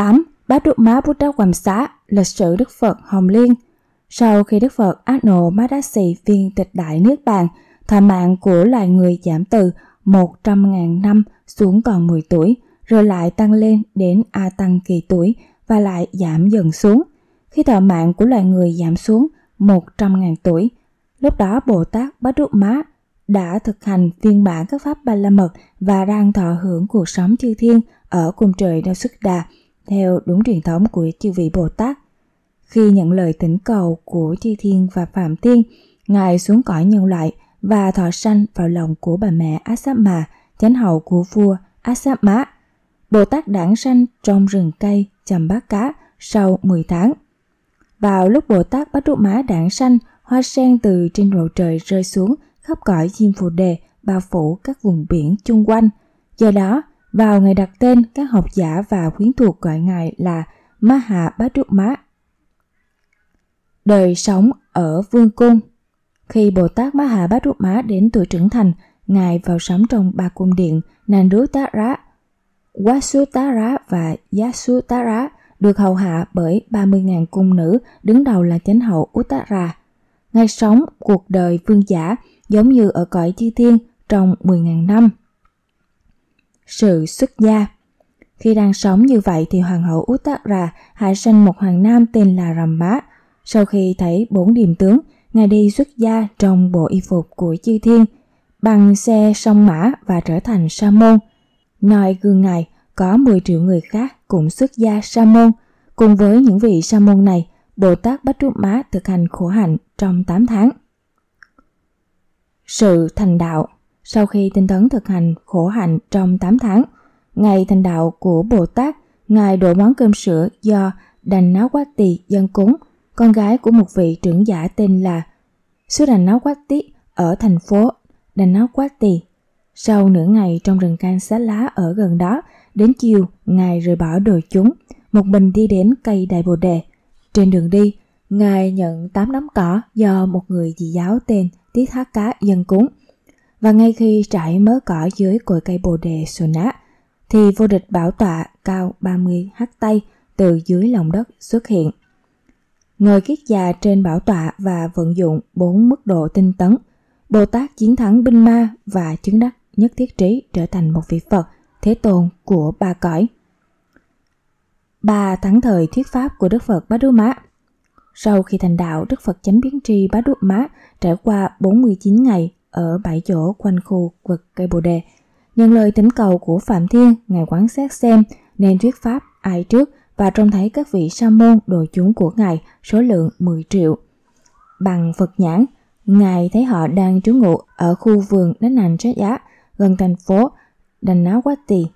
8. Bác Đức Má Bút Đắc Quàm Xá, lịch sử Đức Phật Hồng Liên Sau khi Đức Phật Ánô Má Đắc Sĩ viên tịch đại nước bàn, thọ mạng của loài người giảm từ 100.000 năm xuống còn 10 tuổi, rồi lại tăng lên đến A Tăng kỳ tuổi và lại giảm dần xuống. Khi thọ mạng của loài người giảm xuống 100.000 tuổi, lúc đó Bồ Tát Bát Đức Má đã thực hành viên bản các pháp ba la mật và đang thọ hưởng cuộc sống chư thiên ở cùng trời đau sức đà theo đúng truyền thống của chư vị Bồ Tát. Khi nhận lời thỉnh cầu của Chư Thiên và Phạm Thiên, Ngài xuống cõi nhân loại và thọ sanh vào lòng của bà mẹ Asama, chánh hậu của vua Asama. Bồ Tát đản sanh trong rừng cây chầm bát cá sau 10 tháng. Vào lúc Bồ Tát bắt Trúc Má đản sanh, hoa sen từ trên bầu trời rơi xuống khắp cõi chim phù đề bao phủ các vùng biển chung quanh. Do đó, vào ngày đặt tên, các học giả và quyến thuộc gọi ngài là Maha Bhattacharya. Đời sống ở vương cung Khi Bồ Tát Maha Bhattacharya đến tuổi trưởng thành, ngài vào sống trong ba cung điện Nandutara, Vasutara và Yasutara được hầu hạ bởi 30.000 cung nữ đứng đầu là chánh hậu Uttara. Ngài sống cuộc đời vương giả giống như ở cõi chi thiên trong 10.000 năm sự xuất gia. Khi đang sống như vậy thì hoàng hậu Uttara hạ sinh một hoàng nam tên là Rambá. Sau khi thấy bốn điềm tướng, ngài đi xuất gia trong bộ y phục của chư thiên, bằng xe sông mã và trở thành sa môn. Noi gương ngài có 10 triệu người khác cũng xuất gia sa môn. Cùng với những vị sa môn này, Bồ Tát Bách Trúc Má thực hành khổ hạnh trong 8 tháng. Sự thành đạo sau khi tinh tấn thực hành khổ hạnh trong 8 tháng. Ngày thành đạo của Bồ Tát, Ngài đổ món cơm sữa do Đành Náo Quát Tỳ dân cúng, con gái của một vị trưởng giả tên là Sư Đành Náo Quát Tỳ ở thành phố Đành Náo Quát Tỳ. Sau nửa ngày trong rừng can xá lá ở gần đó, đến chiều, Ngài rời bỏ đồ chúng, một mình đi đến cây Đại Bồ Đề. Trên đường đi, Ngài nhận 8 nắm cỏ do một người dị giáo tên Tiết Thác Cá dân cúng – và ngay khi trải mớ cỏ dưới cội cây bồ đề Sona, thì vô địch bảo tọa cao 30 hắc tay từ dưới lòng đất xuất hiện. Ngồi kiết già trên bảo tọa và vận dụng bốn mức độ tinh tấn, Bồ Tát chiến thắng binh ma và chứng đắc nhất thiết trí trở thành một vị Phật, thế tôn của ba cõi. Ba thắng thời thuyết pháp của Đức Phật Bá Đú Mã Sau khi thành đạo, Đức Phật chánh biến tri Bá Đú Mã trải qua 49 ngày ở bãi chỗ quanh khu vực cây bồ đề. Nhận lời thỉnh cầu của Phạm Thiên, Ngài quán sát xem nên thuyết pháp ai trước và trông thấy các vị sa môn đồ chúng của Ngài số lượng 10 triệu. Bằng Phật nhãn, Ngài thấy họ đang trú ngụ ở khu vườn Đánh Hành Trách Giá gần thành phố Đành Ná quá Tì.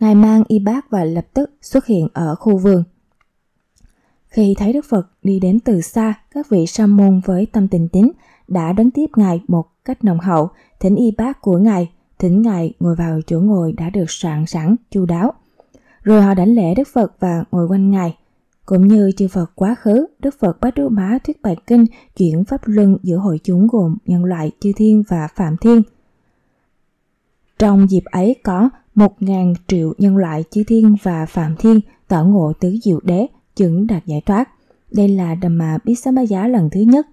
Ngài mang y bác và lập tức xuất hiện ở khu vườn. Khi thấy Đức Phật đi đến từ xa, các vị sa môn với tâm tình tín đã đón tiếp ngài một cách nồng hậu, thỉnh y bác của ngài, thỉnh ngài ngồi vào chỗ ngồi đã được soạn sẵn chu đáo. Rồi họ đảnh lễ Đức Phật và ngồi quanh ngài. Cũng như chư Phật quá khứ, Đức Phật bắt đầu má thuyết bài kinh chuyển pháp luân giữa hội chúng gồm nhân loại chư thiên và phạm thiên. Trong dịp ấy có một ngàn triệu nhân loại chư thiên và phạm thiên tỏ ngộ tứ diệu đế, chứng đạt giải thoát. Đây là Đàm Mà Biết Giá lần thứ nhất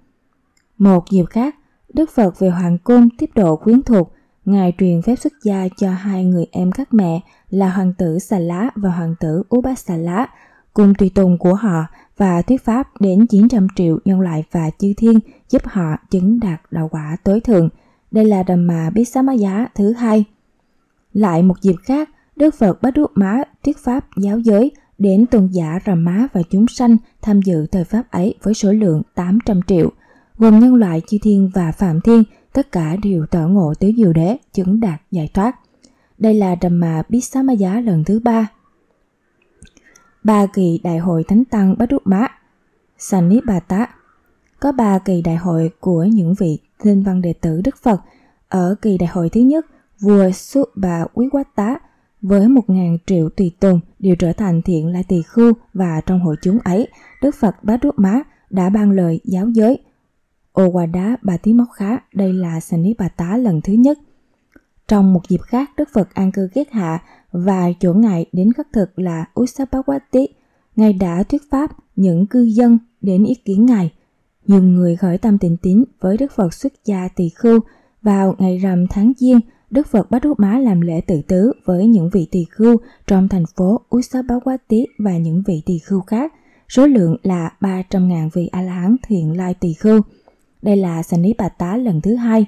một dịp khác, Đức Phật về Hoàng Cung tiếp độ quyến thuộc, Ngài truyền phép xuất gia cho hai người em các mẹ là Hoàng tử Xà Lá và Hoàng tử Ú Bát Xà Lá, cùng tùy tùng của họ và thuyết pháp đến 900 triệu nhân loại và chư thiên giúp họ chứng đạt đạo quả tối thượng. Đây là mà xá Dhamma giá thứ hai. Lại một dịp khác, Đức Phật bắt Đúc Má thuyết pháp giáo giới đến tuần giả Rà Má và chúng sanh tham dự thời pháp ấy với số lượng 800 triệu – gồm nhân loại chi thiên và phạm thiên, tất cả đều tở ngộ tứ diệu đế, chứng đạt giải thoát. Đây là mà ma Bissamaya lần thứ ba. Ba kỳ đại hội Thánh Tăng Bá Đúc bà Sanipata, có ba kỳ đại hội của những vị linh văn đệ tử Đức Phật. Ở kỳ đại hội thứ nhất, vua su Subha Quý Quát Tá với một ngàn triệu tùy tùng đều trở thành thiện lai tỳ khưu và trong hội chúng ấy, Đức Phật bát Đúc Mã đã ban lời giáo giới – ô đá bà tí móc khá, đây là sanh bà tá lần thứ nhất. Trong một dịp khác, Đức Phật an cư kiết hạ và chỗ ngài đến khắc thực là Usapawati. Ngài đã thuyết pháp những cư dân đến ý kiến ngài. Nhiều người khởi tâm tình tín với Đức Phật xuất gia tỳ khưu vào ngày rằm tháng Giêng Đức Phật bắt Út Má làm lễ tự tứ với những vị tỳ khưu trong thành phố Usapawati và những vị tỳ khưu khác. Số lượng là 300.000 vị A-la-hán thiện lai tỳ khưu. Đây là sanh lý bà tá lần thứ hai.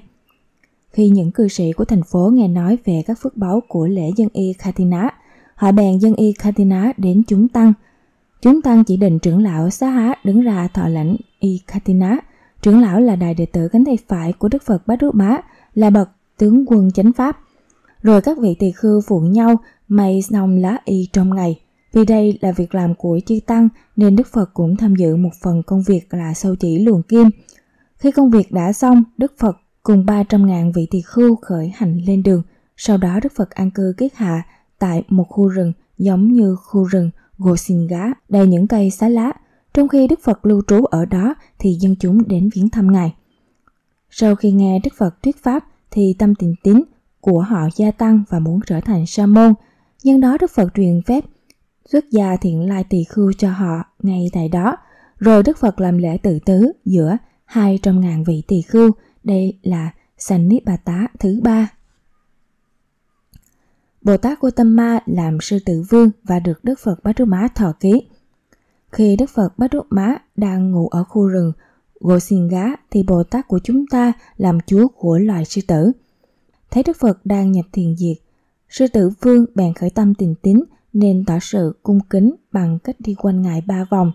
Khi những cư sĩ của thành phố nghe nói về các phước báu của lễ dân y Khatina, họ bèn dân y Khatina đến chúng tăng. Chúng tăng chỉ định trưởng lão Xá Há đứng ra thọ lãnh y Khatina. Trưởng lão là đại đệ tử cánh tay phải của Đức Phật Bát Rút Bá, là bậc tướng quân chánh pháp. Rồi các vị tỳ khưu phụ nhau may xong lá y trong ngày. Vì đây là việc làm của chư tăng nên Đức Phật cũng tham dự một phần công việc là sâu chỉ luồng kim – khi công việc đã xong, Đức Phật cùng 300.000 vị tỳ khưu khởi hành lên đường. Sau đó Đức Phật an cư kiết hạ tại một khu rừng giống như khu rừng Gosinga đầy những cây xá lá. Trong khi Đức Phật lưu trú ở đó thì dân chúng đến viếng thăm Ngài. Sau khi nghe Đức Phật thuyết pháp thì tâm tình tín của họ gia tăng và muốn trở thành sa môn. Nhân đó Đức Phật truyền phép xuất gia thiện lai tỳ khưu cho họ ngay tại đó. Rồi Đức Phật làm lễ tự tứ giữa 200 ngàn vị tỳ khưu, đây là Sanipata thứ ba. Bồ Tát Gautama làm sư tử vương và được Đức Phật Bát Trúc Má thọ ký. Khi Đức Phật Bát Trúc Má đang ngủ ở khu rừng Gosinga thì Bồ Tát của chúng ta làm chúa của loài sư tử. Thấy Đức Phật đang nhập thiền diệt, sư tử vương bèn khởi tâm tình tín nên tỏ sự cung kính bằng cách đi quanh ngài ba vòng.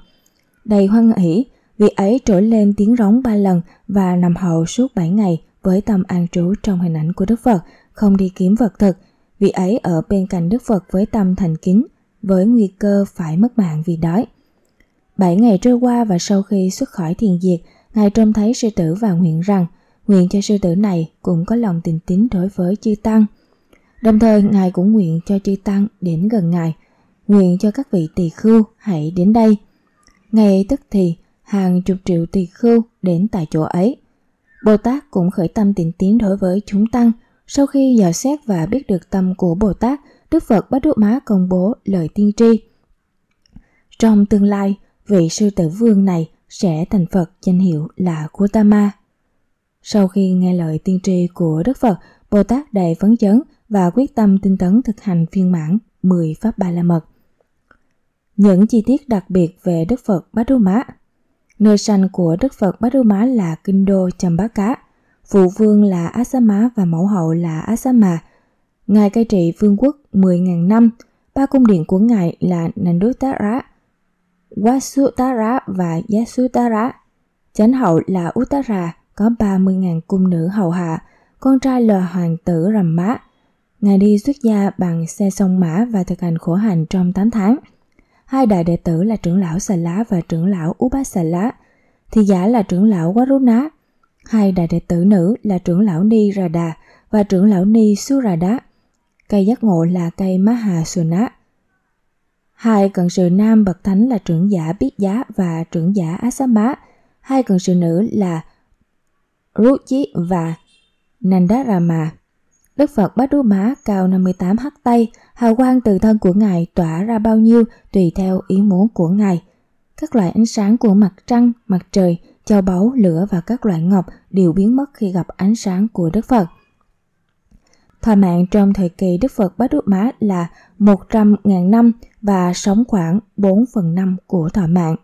Đầy hoan hỷ, Vị ấy trỗi lên tiếng rống ba lần và nằm hậu suốt 7 ngày với tâm an trú trong hình ảnh của Đức Phật, không đi kiếm vật thực. Vị ấy ở bên cạnh Đức Phật với tâm thành kính, với nguy cơ phải mất mạng vì đói. Bảy ngày trôi qua và sau khi xuất khỏi thiền diệt, Ngài trông thấy sư tử và nguyện rằng nguyện cho sư tử này cũng có lòng tình tín đối với chư Tăng. Đồng thời, Ngài cũng nguyện cho chư Tăng đến gần Ngài, nguyện cho các vị tỳ khưu hãy đến đây. Ngay tức thì, hàng chục triệu tỳ khưu đến tại chỗ ấy. Bồ Tát cũng khởi tâm tịnh tiến đối với chúng tăng. Sau khi dò xét và biết được tâm của Bồ Tát, Đức Phật Bát Đúc Má công bố lời tiên tri. Trong tương lai, vị sư tử vương này sẽ thành Phật danh hiệu là Gautama. Sau khi nghe lời tiên tri của Đức Phật, Bồ Tát đầy phấn chấn và quyết tâm tinh tấn thực hành phiên mãn 10 Pháp Ba La Mật. Những chi tiết đặc biệt về Đức Phật Bát Đúc Má Nơi sanh của Đức Phật Bát Đô Má là Kinh Đô Chầm Bát Cá, phụ vương là Asama và mẫu hậu là Asama. Ngài cai trị vương quốc 10.000 năm, ba cung điện của Ngài là Nandutara, Wasutara và Yasutara. Chánh hậu là Uttara, có 30.000 cung nữ hầu hạ, con trai là hoàng tử Rầm Mã. Ngài đi xuất gia bằng xe sông mã và thực hành khổ hành trong 8 tháng hai đại đệ tử là trưởng lão Xà Lá và trưởng lão Upa Xà Lá, thì giả là trưởng lão quá Waruna, hai đại đệ tử nữ là trưởng lão Ni Rada và trưởng lão Ni su Surada, cây giác ngộ là cây Mahasuna. Hai cận sự nam bậc thánh là trưởng giả Biết Giá và trưởng giả má, hai cận sự nữ là Ruchi và Nandarama. Đức Phật Bát Đô Mã cao 58 hắc tay, hào quang từ thân của Ngài tỏa ra bao nhiêu tùy theo ý muốn của Ngài. Các loại ánh sáng của mặt trăng, mặt trời, châu báu, lửa và các loại ngọc đều biến mất khi gặp ánh sáng của Đức Phật. Thọ mạng trong thời kỳ Đức Phật Bát Đô Mã là 100.000 năm và sống khoảng 4 phần 5 của thọ mạng.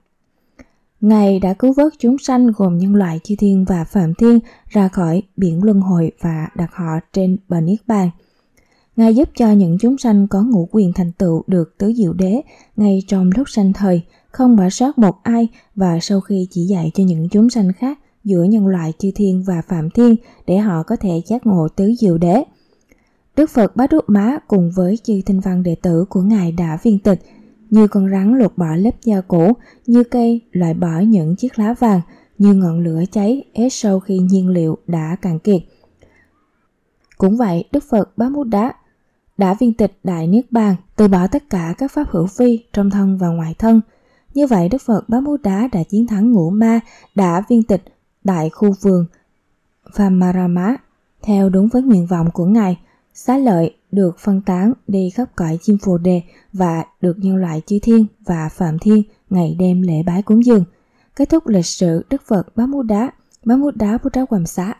Ngài đã cứu vớt chúng sanh gồm nhân loại chư thiên và phạm thiên ra khỏi biển luân hồi và đặt họ trên bờ Niết Bàn. Ngài giúp cho những chúng sanh có ngũ quyền thành tựu được tứ diệu đế ngay trong lúc sanh thời, không bỏ sót một ai và sau khi chỉ dạy cho những chúng sanh khác giữa nhân loại chư thiên và phạm thiên để họ có thể giác ngộ tứ diệu đế. Đức Phật bát Đúc Má cùng với chư thanh văn đệ tử của Ngài đã viên tịch – như con rắn lột bỏ lớp da cũ, như cây loại bỏ những chiếc lá vàng, như ngọn lửa cháy ép sâu khi nhiên liệu đã cạn kiệt. Cũng vậy, Đức Phật Bá Mút Đá đã viên tịch Đại Niết Bàn, từ bỏ tất cả các pháp hữu vi trong thân và ngoài thân. Như vậy, Đức Phật Bá Mút Đá đã chiến thắng ngũ ma, đã viên tịch Đại Khu Vườn và Vamarama theo đúng với nguyện vọng của Ngài, xá lợi được phân tán đi khắp cõi chim phù đề và được nhân loại chư thiên và phạm thiên ngày đêm lễ bái cúng dường. Kết thúc lịch sử Đức Phật Bá Mú Đá, Bá Mú Đá Bú Đá Quàm Xá